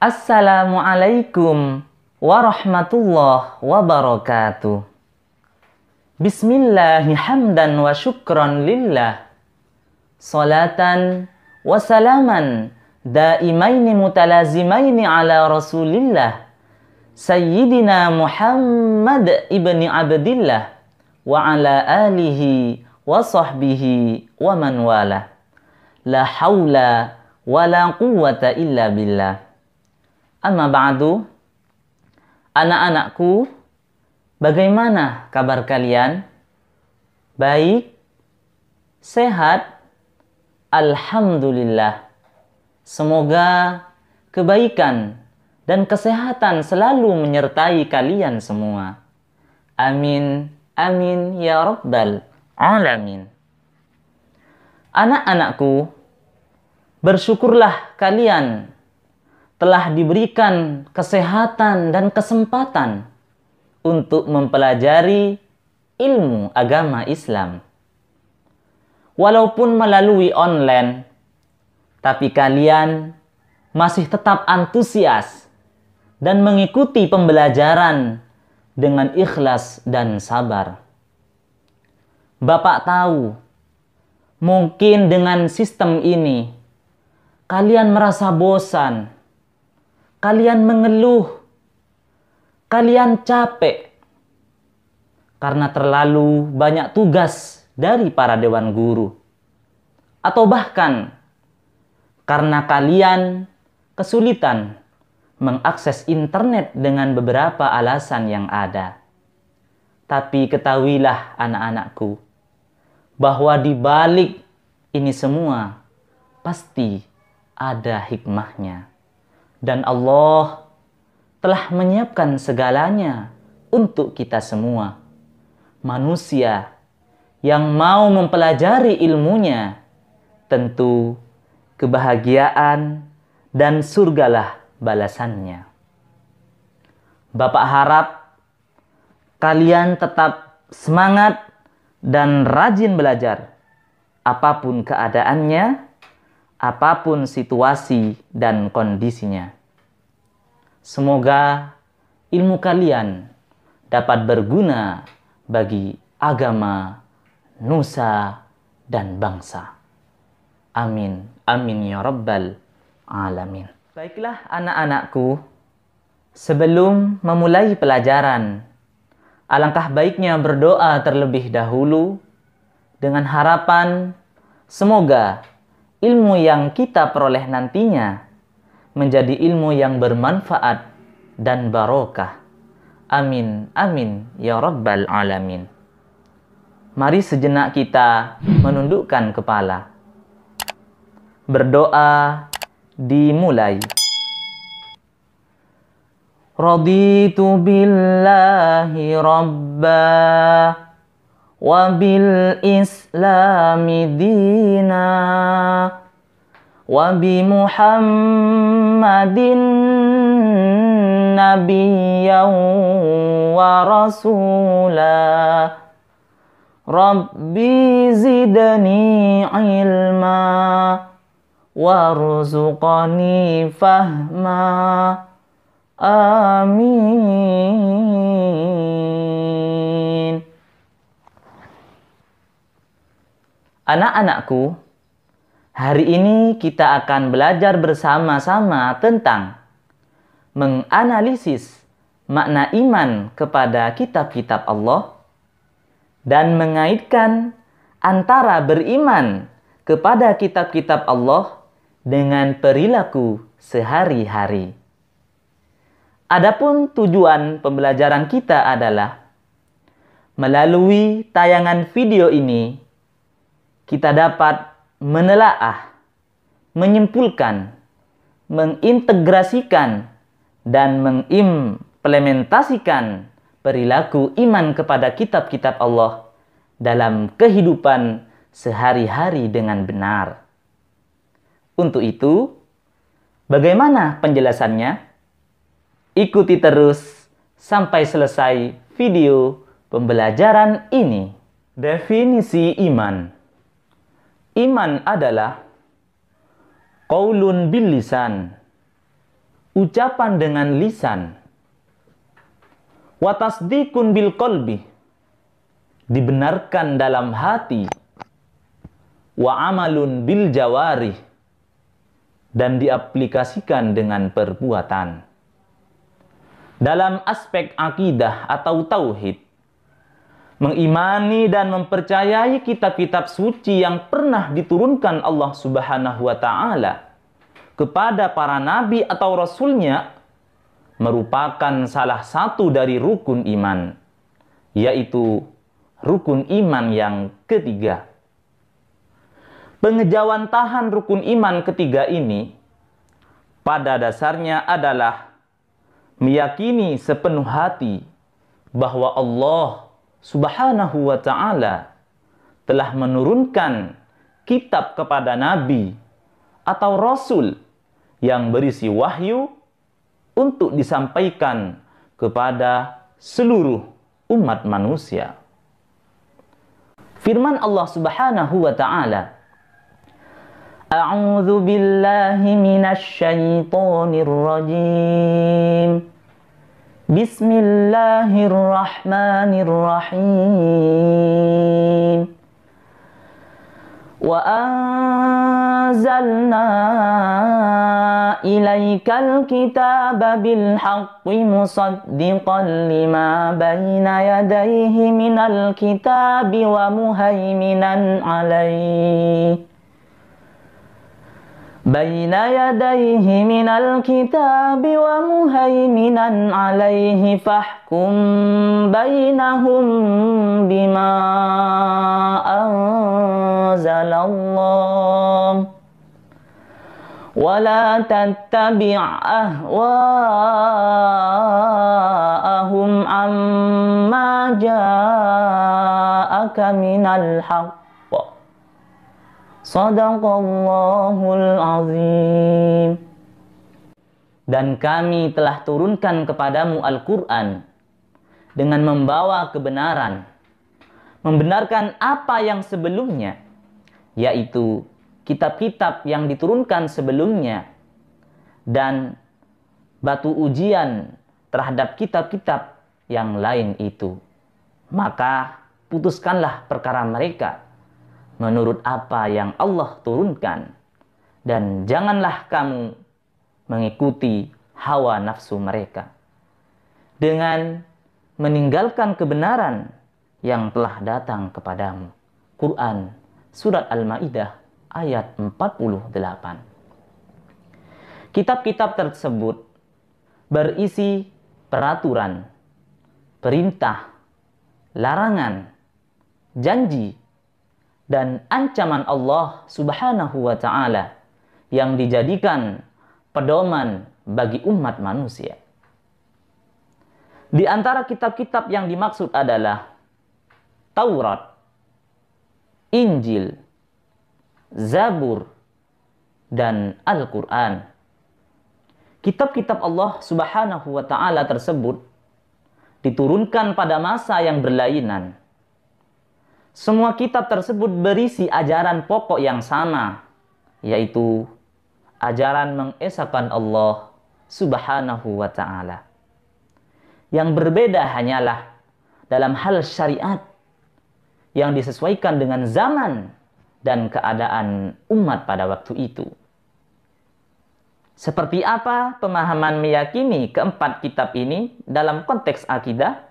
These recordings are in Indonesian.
Assalamualaikum warahmatullahi wabarakatuh. Bismillahirrahmanirrahim wa syukran lillah. Salatan wa salaman daimaini mutalazimaini ala rasulillah. Sayyidina Muhammad ibni Abdillah wa ala alihi wa sahbihi wa man wala. La hawla wa la quwwata illa billah. Amma ba'du, anak-anakku, bagaimana kabar kalian? Baik, sehat, alhamdulillah. Semoga kebaikan dan kesehatan selalu menyertai kalian semua. Amin, amin ya Rabbal Alamin. Anak-anakku, bersyukurlah kalian telah diberikan kesehatan dan kesempatan untuk mempelajari ilmu agama Islam. Walaupun melalui online, tapi kalian masih tetap antusias dan mengikuti pembelajaran dengan ikhlas dan sabar. Bapak tahu, mungkin dengan sistem ini kalian merasa bosan kalian mengeluh, kalian capek karena terlalu banyak tugas dari para dewan guru, atau bahkan karena kalian kesulitan mengakses internet dengan beberapa alasan yang ada. Tapi ketahuilah, anak-anakku, bahwa di balik ini semua pasti ada hikmahnya dan Allah telah menyiapkan segalanya untuk kita semua. Manusia yang mau mempelajari ilmunya, tentu kebahagiaan dan surgalah balasannya. Bapak harap kalian tetap semangat dan rajin belajar, apapun keadaannya, apapun situasi dan kondisinya. Semoga ilmu kalian dapat berguna bagi agama, nusa, dan bangsa. Amin. Amin ya Rabbal Alamin. Baiklah anak-anakku, sebelum memulai pelajaran, alangkah baiknya berdoa terlebih dahulu dengan harapan semoga ilmu yang kita peroleh nantinya menjadi ilmu yang bermanfaat dan barokah. Amin, amin, ya Rabbal 'Alamin. Mari sejenak kita menundukkan kepala. Berdoa dimulai. Raditu billahi rabba wa bil islami dina وبمحمد نبيا ورسولا ربي زدني علما وارزقني فهما آمين Anak-anakku, Hari ini kita akan belajar bersama-sama tentang menganalisis makna iman kepada kitab-kitab Allah dan mengaitkan antara beriman kepada kitab-kitab Allah dengan perilaku sehari-hari. Adapun tujuan pembelajaran kita adalah melalui tayangan video ini kita dapat menelaah, menyimpulkan, mengintegrasikan, dan mengimplementasikan perilaku iman kepada kitab-kitab Allah dalam kehidupan sehari-hari dengan benar. Untuk itu, bagaimana penjelasannya? Ikuti terus sampai selesai video pembelajaran ini. Definisi iman. Iman adalah qaulun bil lisan, ucapan dengan lisan, watasdikun bil kolbi, dibenarkan dalam hati, wa amalun bil jawari, dan diaplikasikan dengan perbuatan. Dalam aspek akidah atau tauhid, mengimani dan mempercayai kitab-kitab suci yang pernah diturunkan Allah Subhanahu wa taala kepada para nabi atau rasulnya merupakan salah satu dari rukun iman yaitu rukun iman yang ketiga. Pengejawantahan tahan rukun iman ketiga ini pada dasarnya adalah meyakini sepenuh hati bahwa Allah Subhanahu wa taala telah menurunkan kitab kepada nabi atau rasul yang berisi wahyu untuk disampaikan kepada seluruh umat manusia. Firman Allah Subhanahu wa taala A'udzu billahi minasy syaithanir rajim بسم الله الرحمن الرحيم وأنزلنا إليك الكتاب بالحق مصدقا لما بين يديه من الكتاب ومهيمنا عليه بين يديه من الكتاب ومهيمنا عليه فاحكم بينهم بما أنزل الله ولا تتبع أهواءهم عما جاءك من الحق Sadaqallahul azim. Dan kami telah turunkan kepadamu Al-Quran dengan membawa kebenaran, membenarkan apa yang sebelumnya, yaitu kitab-kitab yang diturunkan sebelumnya, dan batu ujian terhadap kitab-kitab yang lain itu. Maka putuskanlah perkara mereka menurut apa yang Allah turunkan dan janganlah kamu mengikuti hawa nafsu mereka dengan meninggalkan kebenaran yang telah datang kepadamu. Quran surat Al-Maidah ayat 48. Kitab-kitab tersebut berisi peraturan, perintah, larangan, janji dan ancaman Allah Subhanahu wa taala yang dijadikan pedoman bagi umat manusia. Di antara kitab-kitab yang dimaksud adalah Taurat, Injil, Zabur, dan Al-Quran. Kitab-kitab Allah Subhanahu wa Ta'ala tersebut diturunkan pada masa yang berlainan semua kitab tersebut berisi ajaran pokok yang sama, yaitu ajaran mengesahkan Allah Subhanahu wa taala. Yang berbeda hanyalah dalam hal syariat yang disesuaikan dengan zaman dan keadaan umat pada waktu itu. Seperti apa pemahaman meyakini keempat kitab ini dalam konteks akidah?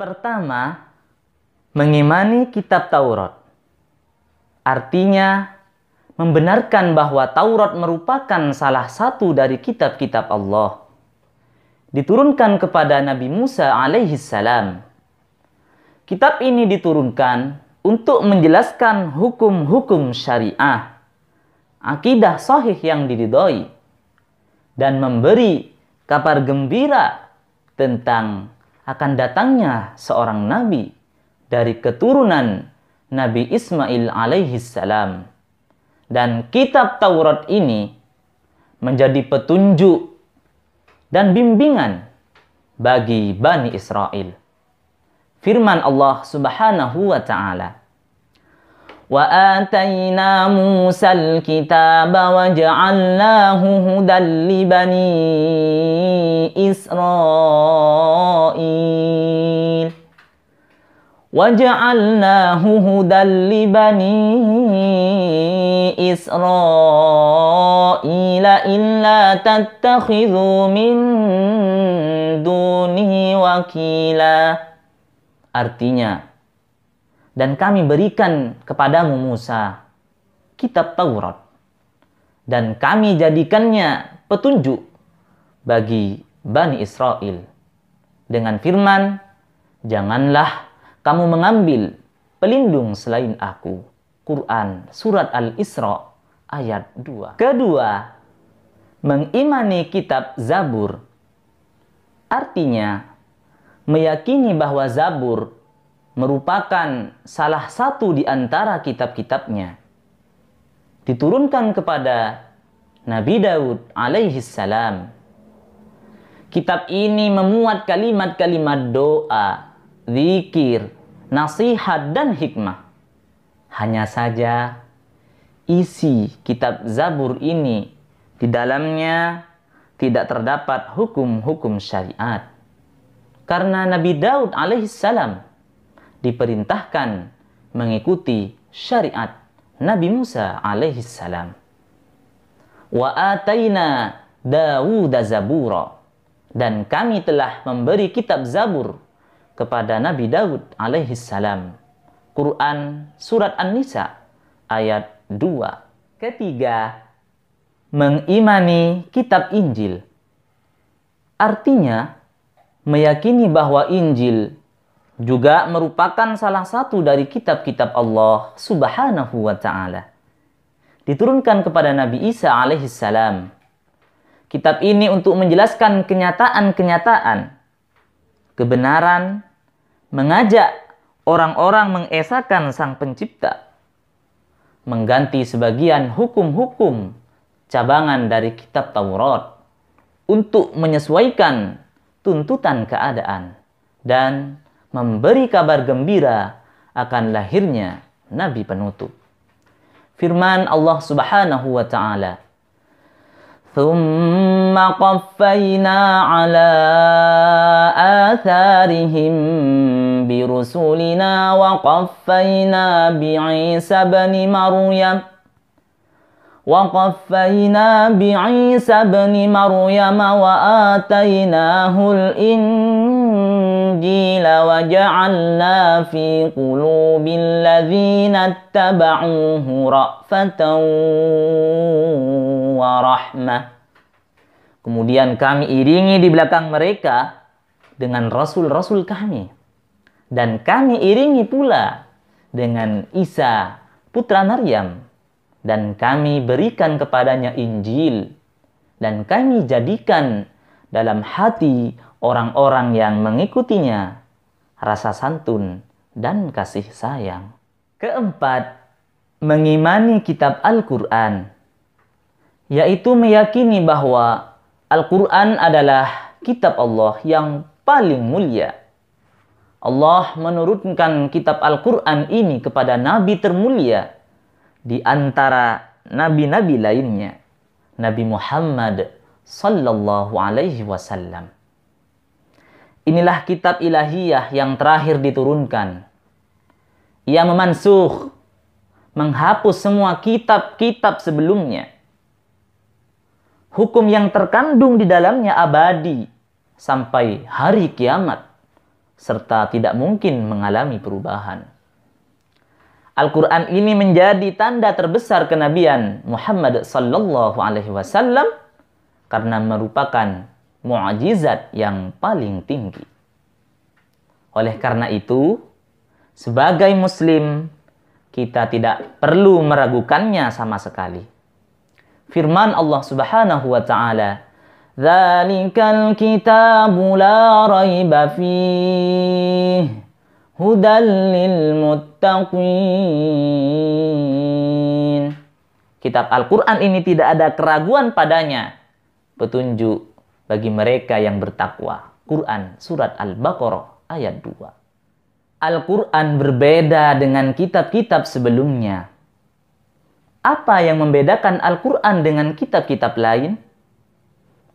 Pertama, mengimani kitab Taurat. Artinya, membenarkan bahwa Taurat merupakan salah satu dari kitab-kitab Allah. Diturunkan kepada Nabi Musa alaihi salam. Kitab ini diturunkan untuk menjelaskan hukum-hukum syariah, akidah sahih yang diridhoi, dan memberi kabar gembira tentang akan datangnya seorang nabi dari keturunan Nabi Ismail alaihi salam. Dan kitab Taurat ini menjadi petunjuk dan bimbingan bagi Bani Israel. Firman Allah Subhanahu wa taala وآتينا موسى الكتاب وجعلناه هدى bani Israel. وَجَعَلْنَاهُ هُدًى لبني إِسْرَائِيلَ إِلَّا تَتَّخِذُوا من دُونِهِ وَكِيلًا Artinya, dan kami berikan kepadamu Musa kitab Taurat dan kami jadikannya petunjuk bagi Bani Israel dengan firman, janganlah kamu mengambil pelindung selain aku. Quran Surat Al-Isra ayat 2. Kedua, mengimani kitab Zabur. Artinya, meyakini bahwa Zabur merupakan salah satu di antara kitab-kitabnya. Diturunkan kepada Nabi Daud alaihi salam. Kitab ini memuat kalimat-kalimat doa zikir, nasihat dan hikmah. Hanya saja isi kitab Zabur ini di dalamnya tidak terdapat hukum-hukum syariat. Karena Nabi Daud alaihissalam diperintahkan mengikuti syariat Nabi Musa alaihissalam. Wa ataina Dawud zabura dan kami telah memberi kitab Zabur kepada Nabi Daud alaihi salam. Quran Surat An-Nisa ayat 2. Ketiga, mengimani kitab Injil. Artinya, meyakini bahwa Injil juga merupakan salah satu dari kitab-kitab Allah subhanahu wa ta'ala. Diturunkan kepada Nabi Isa alaihi salam. Kitab ini untuk menjelaskan kenyataan-kenyataan, kebenaran, mengajak orang-orang mengesahkan Sang Pencipta, mengganti sebagian hukum-hukum cabangan dari Kitab Taurat untuk menyesuaikan tuntutan keadaan dan memberi kabar gembira akan lahirnya Nabi penutup. Firman Allah Subhanahu wa Ta'ala ثم قفينا على آثارهم برسلنا وقفينا بعيسى بن مريم وقفينا بعيسى بن مريم وآتيناه الإنجيل وجعلنا في قلوب الذين اتبعوه رأفة wa rahmah. Kemudian kami iringi di belakang mereka dengan rasul-rasul kami. Dan kami iringi pula dengan Isa, putra Maryam. Dan kami berikan kepadanya Injil. Dan kami jadikan dalam hati orang-orang yang mengikutinya rasa santun dan kasih sayang. Keempat, mengimani kitab Al-Quran yaitu meyakini bahwa Al-Quran adalah kitab Allah yang paling mulia. Allah menurunkan kitab Al-Quran ini kepada nabi termulia di antara nabi-nabi lainnya, Nabi Muhammad sallallahu alaihi wasallam. Inilah kitab ilahiyah yang terakhir diturunkan. Ia memansuh, menghapus semua kitab-kitab sebelumnya hukum yang terkandung di dalamnya abadi sampai hari kiamat serta tidak mungkin mengalami perubahan. Al-Qur'an ini menjadi tanda terbesar kenabian Muhammad sallallahu alaihi wasallam karena merupakan mukjizat yang paling tinggi. Oleh karena itu, sebagai muslim kita tidak perlu meragukannya sama sekali firman Allah Subhanahu wa taala Dzalikal kitabu la raiba fihi hudal lil muttaqin Kitab Al-Qur'an ini tidak ada keraguan padanya petunjuk bagi mereka yang bertakwa Quran surat Al-Baqarah ayat 2 Al-Quran berbeda dengan kitab-kitab sebelumnya apa yang membedakan Al-Quran dengan kitab-kitab lain?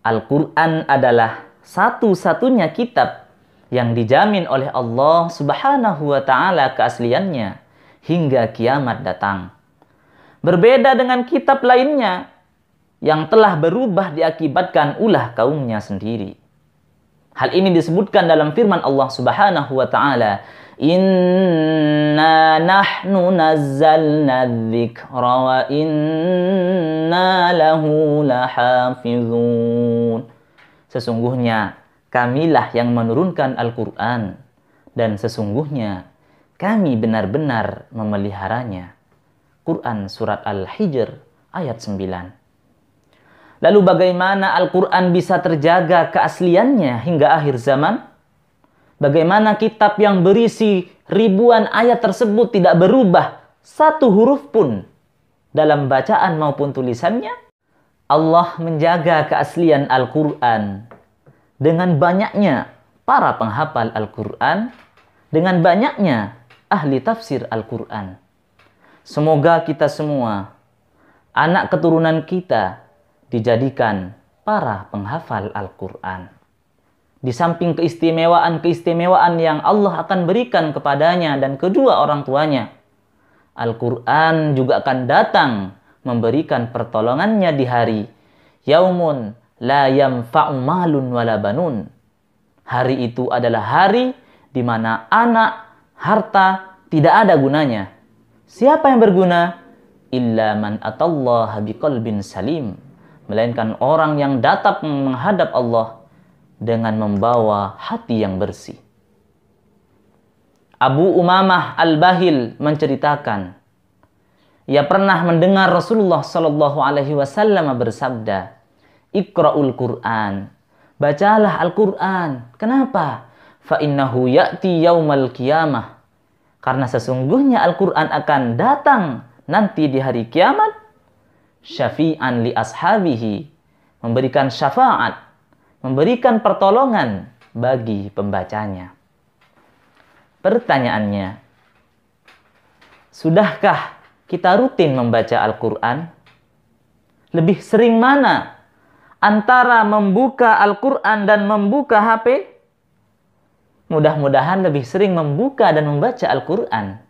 Al-Quran adalah satu-satunya kitab yang dijamin oleh Allah Subhanahu wa Ta'ala keasliannya hingga kiamat datang. Berbeda dengan kitab lainnya yang telah berubah diakibatkan ulah kaumnya sendiri. Hal ini disebutkan dalam firman Allah Subhanahu wa Ta'ala Inna nahnu nazzalna dzikra wa inna lahu lahafizun. Sesungguhnya kamilah yang menurunkan Al-Qur'an dan sesungguhnya kami benar-benar memeliharanya. Quran surat Al-Hijr ayat 9. Lalu bagaimana Al-Qur'an bisa terjaga keasliannya hingga akhir zaman? Bagaimana kitab yang berisi ribuan ayat tersebut tidak berubah satu huruf pun dalam bacaan maupun tulisannya? Allah menjaga keaslian Al-Quran dengan banyaknya para penghafal Al-Quran, dengan banyaknya ahli tafsir Al-Quran. Semoga kita semua, anak keturunan kita, dijadikan para penghafal Al-Quran di samping keistimewaan-keistimewaan yang Allah akan berikan kepadanya dan kedua orang tuanya. Al-Quran juga akan datang memberikan pertolongannya di hari Yaumun la yamfa'u malun wala banun. Hari itu adalah hari di mana anak, harta tidak ada gunanya. Siapa yang berguna? Illa man atallaha biqalbin salim. Melainkan orang yang datap menghadap Allah dengan membawa hati yang bersih. Abu Umamah Al-Bahil menceritakan, ia pernah mendengar Rasulullah Shallallahu Alaihi Wasallam bersabda, "Iqra'ul Quran, bacalah Al-Quran. Kenapa? Fa'innahu ya'ti yaumal kiamah. Karena sesungguhnya Al-Quran akan datang nanti di hari kiamat. Syafi'an li ashabihi. Memberikan syafaat memberikan pertolongan bagi pembacanya. Pertanyaannya, sudahkah kita rutin membaca Al-Quran? Lebih sering mana antara membuka Al-Quran dan membuka HP? Mudah-mudahan lebih sering membuka dan membaca Al-Quran.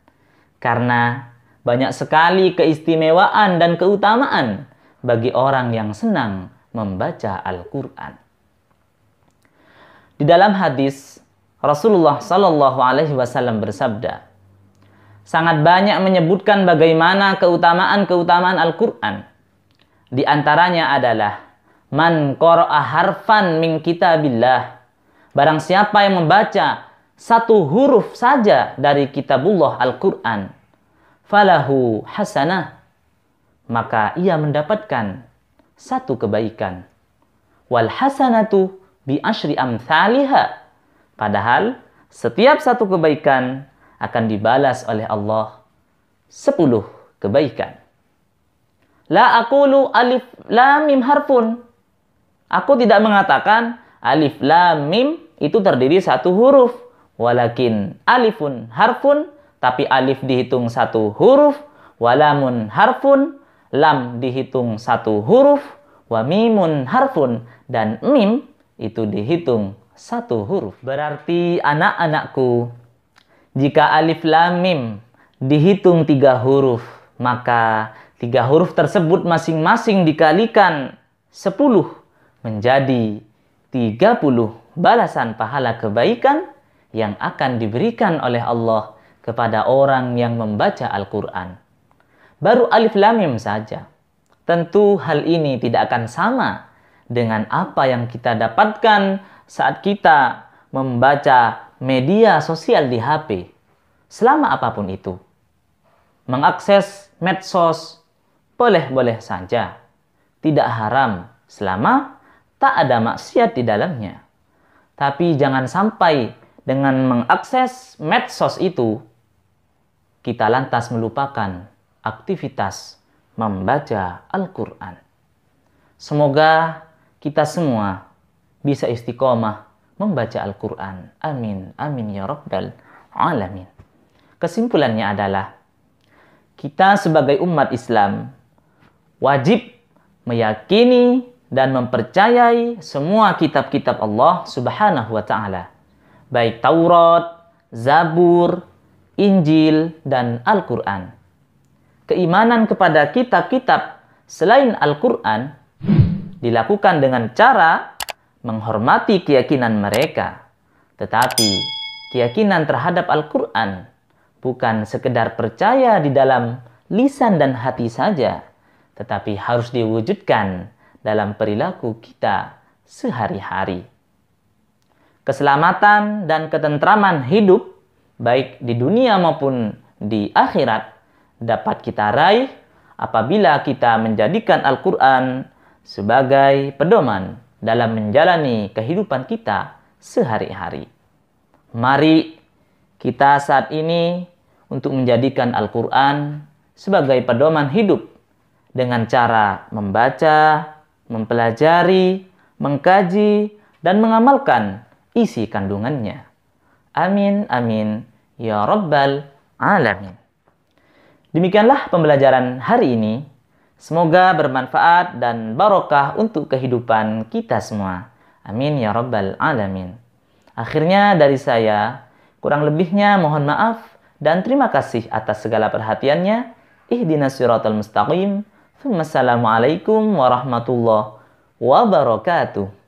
Karena banyak sekali keistimewaan dan keutamaan bagi orang yang senang membaca Al-Quran. Di dalam hadis Rasulullah Shallallahu Alaihi Wasallam bersabda, sangat banyak menyebutkan bagaimana keutamaan-keutamaan Al-Quran. Di antaranya adalah man qara'a harfan min kitabillah. Barang siapa yang membaca satu huruf saja dari kitabullah Al-Qur'an, falahu hasanah, maka ia mendapatkan satu kebaikan. Wal hasanatu bi asyri amthaliha. Padahal setiap satu kebaikan akan dibalas oleh Allah sepuluh kebaikan. La akulu alif lam mim harfun. Aku tidak mengatakan alif lam mim itu terdiri satu huruf. Walakin alifun harfun, tapi alif dihitung satu huruf. Walamun harfun, lam dihitung satu huruf. Wamimun harfun, dan mim itu dihitung satu huruf. Berarti anak-anakku, jika alif lam mim dihitung tiga huruf, maka tiga huruf tersebut masing-masing dikalikan sepuluh menjadi tiga puluh balasan pahala kebaikan yang akan diberikan oleh Allah kepada orang yang membaca Al-Quran. Baru alif lam mim saja. Tentu hal ini tidak akan sama dengan apa yang kita dapatkan saat kita membaca media sosial di HP, selama apapun itu. Mengakses medsos boleh-boleh saja, tidak haram selama tak ada maksiat di dalamnya. Tapi jangan sampai dengan mengakses medsos itu, kita lantas melupakan aktivitas membaca Al-Quran. Semoga kita semua bisa istiqomah membaca Al-Quran. Amin, amin ya Rabbal Alamin. Kesimpulannya adalah, kita sebagai umat Islam wajib meyakini dan mempercayai semua kitab-kitab Allah Subhanahu wa Ta'ala, baik Taurat, Zabur, Injil, dan Al-Quran. Keimanan kepada kitab-kitab selain Al-Quran dilakukan dengan cara menghormati keyakinan mereka. Tetapi keyakinan terhadap Al-Quran bukan sekedar percaya di dalam lisan dan hati saja, tetapi harus diwujudkan dalam perilaku kita sehari-hari. Keselamatan dan ketentraman hidup baik di dunia maupun di akhirat dapat kita raih apabila kita menjadikan Al-Quran sebagai pedoman dalam menjalani kehidupan kita sehari-hari. Mari kita saat ini untuk menjadikan Al-Quran sebagai pedoman hidup dengan cara membaca, mempelajari, mengkaji, dan mengamalkan isi kandungannya. Amin, amin, ya Rabbal Alamin. Demikianlah pembelajaran hari ini. Semoga bermanfaat dan barokah untuk kehidupan kita semua. Amin ya Rabbal 'Alamin. Akhirnya, dari saya, kurang lebihnya mohon maaf dan terima kasih atas segala perhatiannya. Ihdina siratal mustaqim. Wassalamualaikum warahmatullahi wabarakatuh.